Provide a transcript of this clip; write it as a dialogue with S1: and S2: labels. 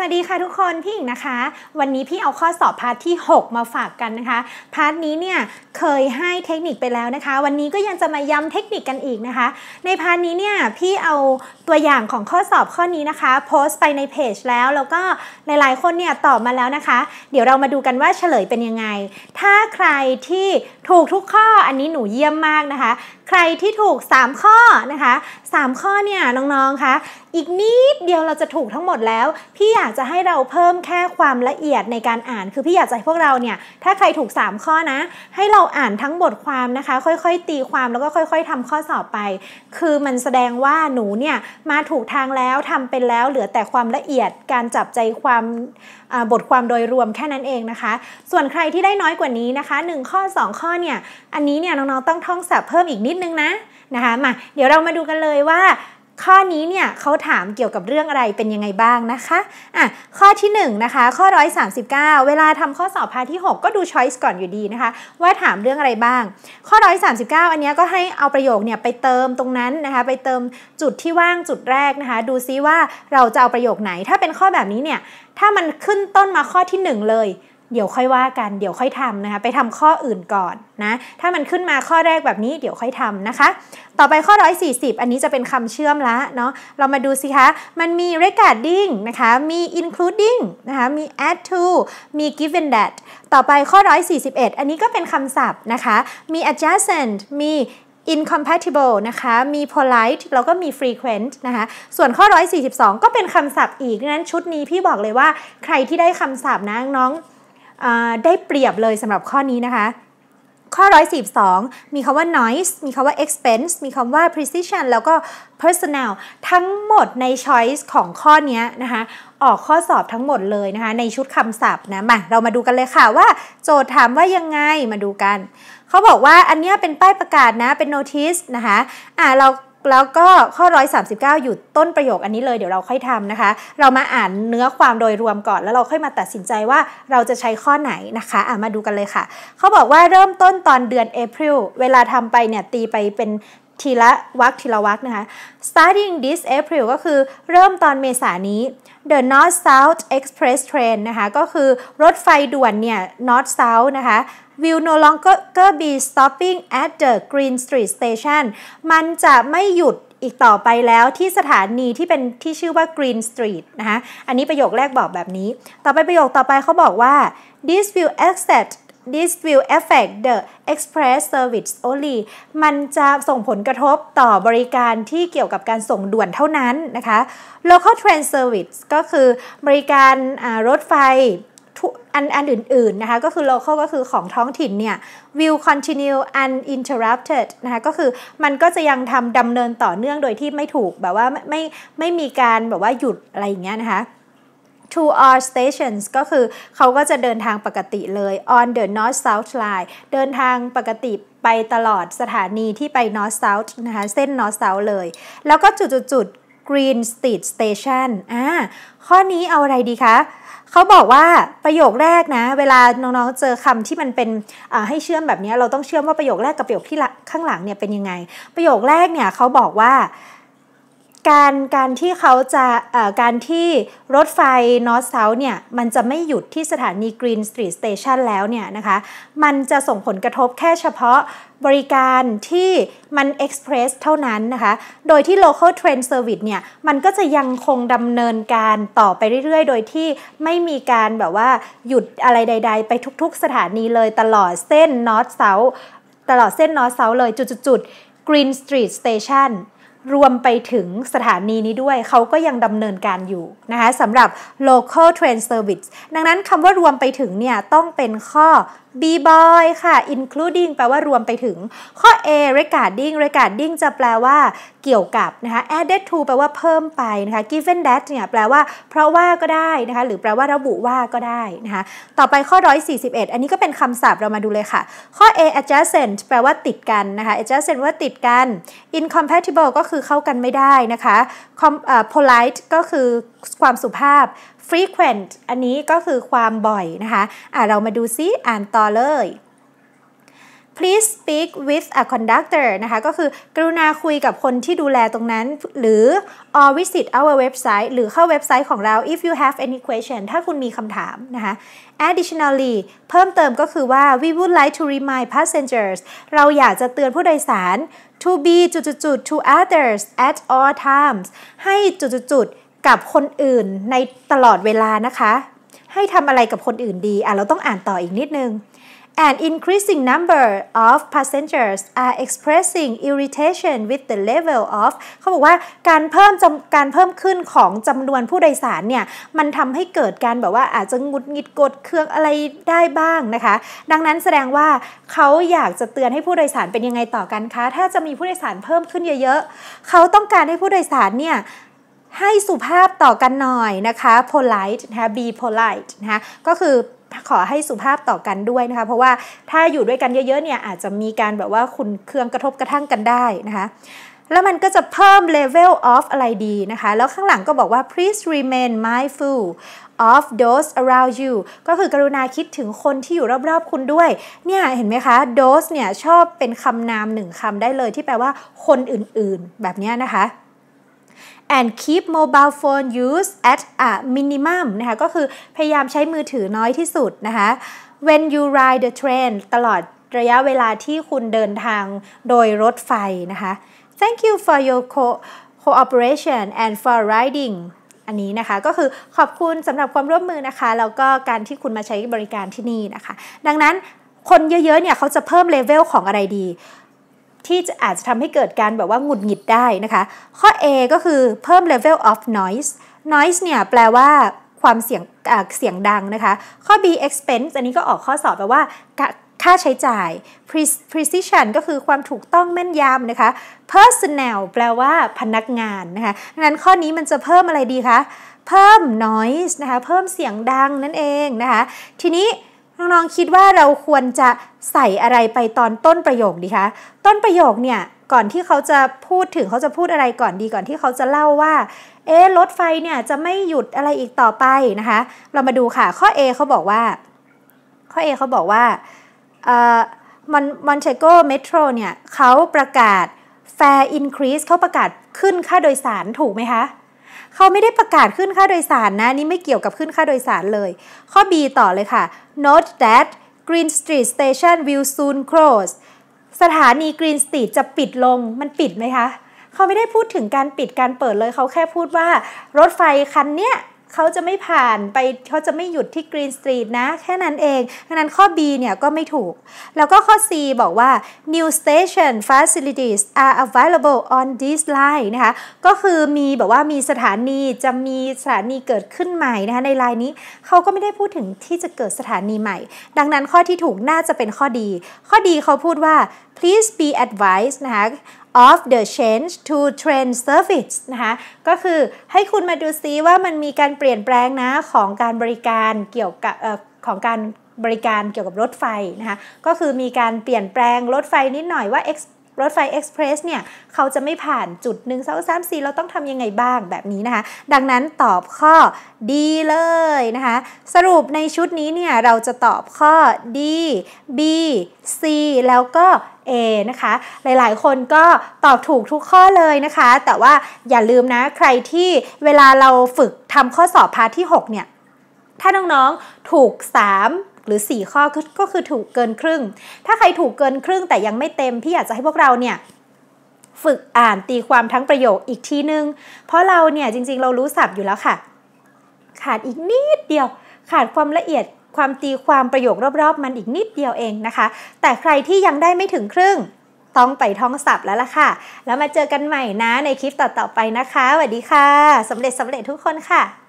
S1: สวัสดีค่ะทุกคนพี่หญิงนะคะวันนี้พี่เอาข้อสอบพาร์ทที่ 6 มาฝากกันนะคะพาร์ทนี้เนี่ยเคยให้เทคนิคไปแล้วนะคะ วันนี้ก็ยังจะมาย้ำเทคนิคกันอีกนะคะ ในพาร์ทนี้เนี่ยพี่เอาตัวอย่างของข้อสอบข้อนี้นะคะ โพสต์ไปในเพจ แล้วแล้วก็หลายๆคนเนี่ยตอบมาแล้วนะคะ เดี๋ยวเรามาดูกันว่าเฉลยเป็นยังไงถ้าใครที่ถูกทุกข้อ อันนี้หนูเยี่ยมมากนะคะใครที่ถูก 3 ข้อนะคะ 3 ข้อเนี่ยน้องๆคะอีกนิดเดียวเราจะถูกทั้งหมดแล้ว พี่อยากจะให้เราเพิ่มแค่ความละเอียดในการอ่าน คือพี่อยากจะให้พวกเราเนี่ยถ้าใครถูก 3 ข้อนะให้เราอ่านทั้งบทความนะคะ ค่อยๆตีความแล้วก็ค่อย ๆทำข้อสอบไป คือมันแสดงว่าหนูเนี่ย มาถูกทางแล้วทำเป็นแล้ว เหลือแต่ความละเอียดการจับใจความบทความโดยรวมแค่นั้นเองนะคะ ส่วนใครที่ได้น้อยกว่านี้นะคะ1ข้อ2 ข้อเนี่ยอันนี้เนี่ยน้องๆต้องท่องศัพท์เพิ่มอีกนิดนึงนะนะคะมาเดี๋ยวเรามาดูกันเลยว่า ข้อนี้เนี่ยเขาถามเกี่ยวกับเรื่องอะไรเป็นยังไงบ้างนะคะอ่ะข้อที่1นนะคะข้อ139เวลาทำข้อสอบพาที่ 6 ก็ดูช้อยส์ก่อนอยู่ดีนะคะว่าถามเรื่องอะไรบ้างข้อ139อันนี้ก็ให้เอาประโยคเนี่ยไปเติมตรงนั้นนะคะไปเติมจุดที่ว่างจุดแรกนะคะ ดูซิว่าเราจะเอาประโยคไหน ถ้าเป็นข้อแบบนี้เนี่ยถ้ามันขึ้นต้นมาข้อที่ 1 เลยเดี๋ยวค่อยว่ากัน เดี๋ยวค่อยทำนะคะ ไปทำข้ออื่นก่อนนะ ถ้ามันขึ้นมาข้อแรกแบบนี้เดี๋ยวค่อยทำนะคะ ต่อไปข้อ 140 อันนี้จะเป็นคำเชื่อมละเนาะ เรามาดูสิคะ มันมี regarding นะคะ มี including นะคะ มี add to มี given that ต่อไปข้อ 141 อันนี้ก็เป็นคำศัพท์นะคะ มี adjacent มี incompatible นะคะ มี polite แล้วก็มี frequent นะคะ ส่วนข้อ 142 ก็เป็นคำศัพท์อีกนั้นชุดนี้พี่บอกเลยว่าใครที่ได้คำศัพท์นะน้องได้เปรียบเลยสำหรับข้อนี้นะคะ ข้อ 142 มีคำว่า noise มีคำว่า expense มีคำว่า precision แล้วก็ p e r s o n a l ทั้งหมดใน choice ของข้อนี้นะคะ ออกข้อสอบทั้งหมดเลยนะคะ ในชุดคำศัพท์นะมาเรามาดูกันเลยค่ะว่าโจทย์ถามว่ายังไง มาดูกัน เขาบอกว่าอันนี้เป็นป้ายประกาศนะ เป็น notice นะคะอ่าเราแล้วก็ข้อร้อยสสาิบเก้าอยู่ต้นประโยคอันนี้เลยเดี๋ยวเราค่อยทำนะคะ เรามาอ่านเนื้อความโดยรวมก่อน แล้วเราค่อยมาตัดสินใจว่าเราจะใช้ข้อไหนนะคะะมาดูกันเลยค่ะ เขาบอกว่าเริ่มต้นตอนเดือนเอพริลเวลาทำไปเนี่ยตีไปเป็นทีละวักทีละวักนะคะ starting this April ก็คือเริ่มตอนเมษานี้ the North South Express Train นะคะ ก็คือรถไฟด่วนเนี่ย North South นะคะ will no longer be stopping at the Green Street Station มันจะไม่หยุดอีกต่อไปแล้วที่สถานีที่เป็นที่ชื่อว่า Green Street นะคะ อันนี้ประโยคแรกบอกแบบนี้ ต่อไปประโยคต่อไปเขาบอกว่า this will accept this will affect the express service only มันจะส่งผลกระทบต่อบริการที่เกี่ยวกับการส่งด่วนเท่านั้นนะคะ local train service ก็คือบริการรถไฟอันอันอื่นๆนะคะก็คือ local ก็คือของท้องถิ่นเนี่ย will continue uninterrupted นะคะก็คือมันก็จะยังทำดำเนินต่อเนื่องโดยที่ไม่ถูกแบบว่าไม่ไม่ไม่มีการแบบว่าหยุดอะไรอย่างเงี้ยนะคะ to all stations ก็คือเขาก็จะเดินทางปกติเลย on the north south line เดินทางปกติไปตลอดสถานีที่ไป north south นะคะเส้น north south เลย แล้วก็จุดจจุุดด Green Street Station อ่าข้อนี้เอาอะไรดีคะเขาบอกว่าประโยคแรกนะ เวลาน้องๆ เจอคำที่มันเป็นให้เชื่อมแบบนี้ เราต้องเชื่อมว่าประโยคแรกกับประโยคที่ข้างหลังเนี่ยเป็นยังไง ประโยคแรกเนี่ยเขาบอกว่าการการที่เขาจะการที่รถไฟนอร์ทเซาท์เนี่ยมันจะไม่หยุดที่สถานีกรีนสตรีทสเตชันแล้วเนี่ยนะคะมันจะส่งผลกระทบแค่เฉพาะบริการที่มันเอ็กซ์เพรสเท่านั้นนะคะโดยที่ local train service เนี่ยมันก็จะยังคงดำเนินการต่อไปเรื่อยๆ โดยที่ไม่มีการแบบว่าหยุดอะไรใดๆ ไปทุกๆสถานีเลยตลอดเส้นนอร์ทเซาตลอดเส้นนอร์ทเซาเลยจุดๆ green street station รวมไปถึงสถานีนี้ด้วยเขาก็ยังดำเนินการอยู่นะคะสำหรับ local train service ดังนั้นคำว่ารวมไปถึงเนี่ยต้องเป็นข้อ b boy ค่ะ including แปลว่ารวมไปถึงข้อ a regarding regarding จะแปลว่าเกี่ยวกับนะคะ added to แปลว่าเพิ่มไปนะคะ given that เนี่ยแปลว่าเพราะว่าก็ได้นะคะหรือแปลว่าระบุว่าก็ได้นะคะต่อไปข้อ 141 อันนี้ก็เป็นคำศัพท์เรามาดูเลยค่ะ ข้อ a adjacent แปลว่าติดกันนะคะ adjacent ว่าติดกัน incompatible ก็คือเข้ากันไม่ได้นะคะ polite ก็คือความสุภาพ frequent อันนี้ก็คือความบ่อยนะคะะเรามาดูซิอ่านต่อเลย please speak with a conductor นะคะก็คือกรุณาคุยกับคนที่ดูแลตรงนั้นหรือ or visit our website หรือเข้าเว็บไซต์ของเรา if you have any question ถ้าคุณมีคำถามนะคะ additionally เพิ่มเติมก็คือว่า we would like to remind passengers เราอยากจะเตือนผู้โดยสาร to be จุดๆ to others at all times ให้จุดๆกับคนอื่นในตลอดเวลานะคะ ให้ทำอะไรกับคนอื่นดีอ่ะเราต้องอ่านต่ออีกนิดนึง an increasing number of passengers are expressing irritation with the level of เขาบอกว่าการเพิ่มการเพิ่มขึ้นของจำนวนผู้โดยสารเนี่ย มันทำให้เกิดการแบบว่าอาจจะงุดหงิดกดเครื่องอะไรได้บ้างนะคะ ดังนั้นแสดงว่าเขาอยากจะเตือนให้ผู้โดยสารเป็นยังไงต่อกันคะ ถ้าจะมีผู้โดยสารเพิ่มขึ้นเยอะๆเขาต้องการให้ผู้โดยสารเนี่ย ให้สุภาพต่อกันหน่อยนะคะ polite นะคะ be polite นะคะก็คือขอให้สุภาพต่อกันด้วยนะคะ เพราะว่าถ้าอยู่ด้วยกันเยอะ ๆ เนี่ย อาจจะมีการแบบว่าคุณเครื่องกระทบกระทั่งกันได้นะคะ แล้วมันก็จะเพิ่ม level of อะไรดีนะคะ แล้วข้างหลังก็บอกว่า please remain mindful of those around you ก็คือกรุณาคิดถึงคนที่อยู่รอบๆ คุณด้วย เนี่ยเห็นไหมคะ those เนี่ยชอบเป็นคำนามหนึ่งคำได้เลยที่แปลว่าคนอื่นๆ แบบนี้นะคะ and keep mobile phone use at a minimum นะคะก็คือพยายามใช้มือถือน้อยที่สุดนะคะ when you ride the train ตลอดระยะเวลาที่คุณเดินทางโดยรถไฟนะคะ thank you for your co- cooperation and for riding อันนี้นะคะ ก็คือขอบคุณสำหรับความร่วมมือนะคะ แล้วก็การที่คุณมาใช้บริการที่นี่นะคะ ดังนั้นคนเยอะๆเนี่ยเขาจะเพิ่มเลเวลของอะไรดีที่จะอาจจะทำให้เกิดการแบบว่าหงุดหงิดได้นะคะ ข้อ A ก็คือเพิ่ม level of noise noise เนี่ยแปลว่าความเสียงเสียงดังนะคะ ข้อ B expense อันนี้ก็ออกข้อสอบแปลว่าค่าใช้จ่าย precision ก็คือความถูกต้องแม่นยำนะคะ personnel แปลว่าพนักงานนะคะดังนั้นข้อนี้มันจะเพิ่มอะไรดีคะ เพิ่ม noise นะคะเพิ่มเสียงดังนั่นเองนะคะ ทีนี้น้องๆ คิดว่าเราควรจะใส่อะไรไปตอนต้นประโยคดีคะ ต้นประโยคเนี่ย ก่อนที่เขาจะพูดถึงเขาจะพูดอะไรก่อนดีก่อนที่เขาจะเล่าว่า เอ๊รถไฟเนี่ยจะไม่หยุดอะไรอีกต่อไปนะคะ เรามาดูค่ะ ข้อ A เขาบอกว่า ข้อ A เขาบอกว่าเอ่อมอนมอนเชโกเมโทรเนี่ยเขาประกาศ fare increase เขาประกาศขึ้นค่าโดยสารถูกไหมคะเขาไม่ได้ประกาศขึ้นค่าโดยสารนะนี่ไม่เกี่ยวกับขึ้นค่าโดยสารเลย ข้อ B ต่อเลยค่ะ note that Green Street Station will soon close สถานี Green Street จะปิดลงมันปิดไหมคะ เขาไม่ได้พูดถึงการปิดการเปิดเลยเขาแค่พูดว่ารถไฟคันเนี้ยเขาจะไม่ผ่านไป เขาจะไม่หยุดที่กรีนสตรีทนะ แค่นั้นเองดังนั้นข้อ B เนี่ยก็ไม่ถูก แล้วก็ข้อ C บอกว่า new station facilities are available on this line นะคะก็คือมีแบบว่ามีสถานีจะมีสถานีเกิดขึ้นใหม่นะคะในไลน์นี้เขาก็ไม่ได้พูดถึงที่จะเกิดสถานีใหม่ ดังนั้นข้อที่ถูกน่าจะเป็นข้อดีข้อดีเขาพูดว่า please be advised นะคะ of the change to trend service นะคะ ก็คือให้คุณมาดูซิว่ามันมีการเปลี่ยนแปลงนะของการบริการเกี่ยวกับของการบริการเกี่ยวกับรถไฟนะคะ ก็คือมีการเปลี่ยนแปลงรถไฟนิดหน่อยว่ารถไฟเอ็กซ์เพรสเนี่ยเขาจะไม่ผ่านจุด1 2 3 4 เราต้องทำยังไงบ้างแบบนี้นะคะ ดังนั้นตอบข้อดีเลยนะคะ สรุปในชุดนี้เนี่ยเราจะตอบข้อ D B C แล้วก็ A นะคะ หลายๆ คนก็ตอบถูกทุกข้อเลยนะคะ แต่ว่าอย่าลืมนะใครที่เวลาเราฝึกทำข้อสอบพาร์ทที่ 6 เนี่ย ถ้าน้องๆถูก 3หรือ 4 ข้อก็คือถูกเกินครึ่ง ถ้าใครถูกเกินครึ่งแต่ยังไม่เต็มพี่อยากจะให้พวกเราเนี่ยฝึกอ่านตีความทั้งประโยคอีกทีนึง เพราะเราเนี่ยจริง ๆเรารู้ศัพท์อยู่แล้วค่ะ ขาดอีกนิดเดียว ขาดความละเอียด ความตีความประโยครอบ ๆ มันอีกนิดเดียวเองนะคะ แต่ใครที่ยังได้ไม่ถึงครึ่ง ต้องไปท่องศัพท์แล้วล่ะค่ะ แล้วมาเจอกันใหม่นะในคลิปต่อๆไปนะคะสวัสดีค่ะสำเร็จสำเร็จทุกคนค่ะ